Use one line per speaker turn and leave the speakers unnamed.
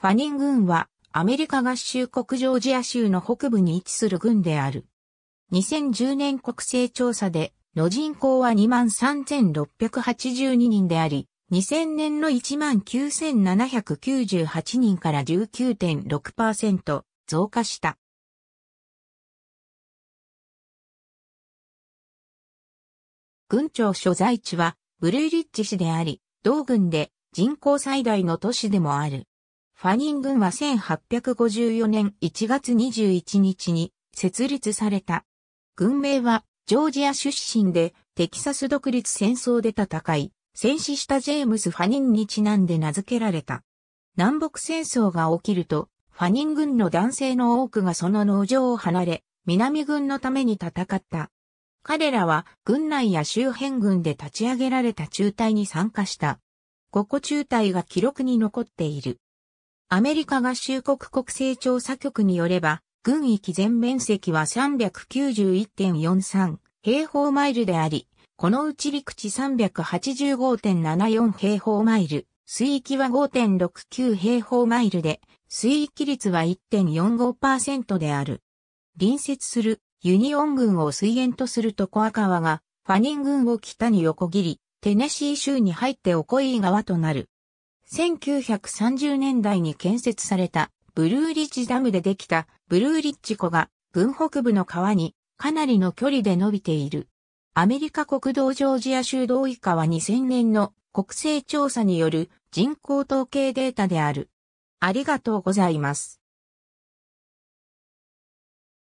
ファニン軍はアメリカ合衆国ジョージア州の北部に位置する軍である。2010年国勢調査での人口は23,682人であり、2000年の19,798
人から19.6%増加した。軍庁所在地はブルーリッジ市であり、同軍で人口最大の都市で
もある。ファニン軍は1854年1月21日に設立された。軍名はジョージア出身でテキサス独立戦争で戦い、戦死したジェームス・ファニンにちなんで名付けられた。南北戦争が起きると、ファニン軍の男性の多くがその農場を離れ、南軍のために戦った。彼らは軍内や周辺軍で立ち上げられた中隊に参加した。ここ中隊が記録に残っている。アメリカ合衆国国勢調査局によれば、軍域全面積は391.43平方マイルであり、このうち陸地385.74平方マイル、水域は5.69平方マイルで、水域率は1.45%である。隣接するユニオン軍を水源とするトコア川が、ファニン軍を北に横切り、テネシー州に入ってオコイー川となる。1930年代に建設されたブルーリッジダムでできたブルーリッジ湖が軍北部の川にかなりの距離で伸びている。アメリカ国道ジョージア州同以下は2000年の国勢調査による人口統計データ
である。ありがとうございます。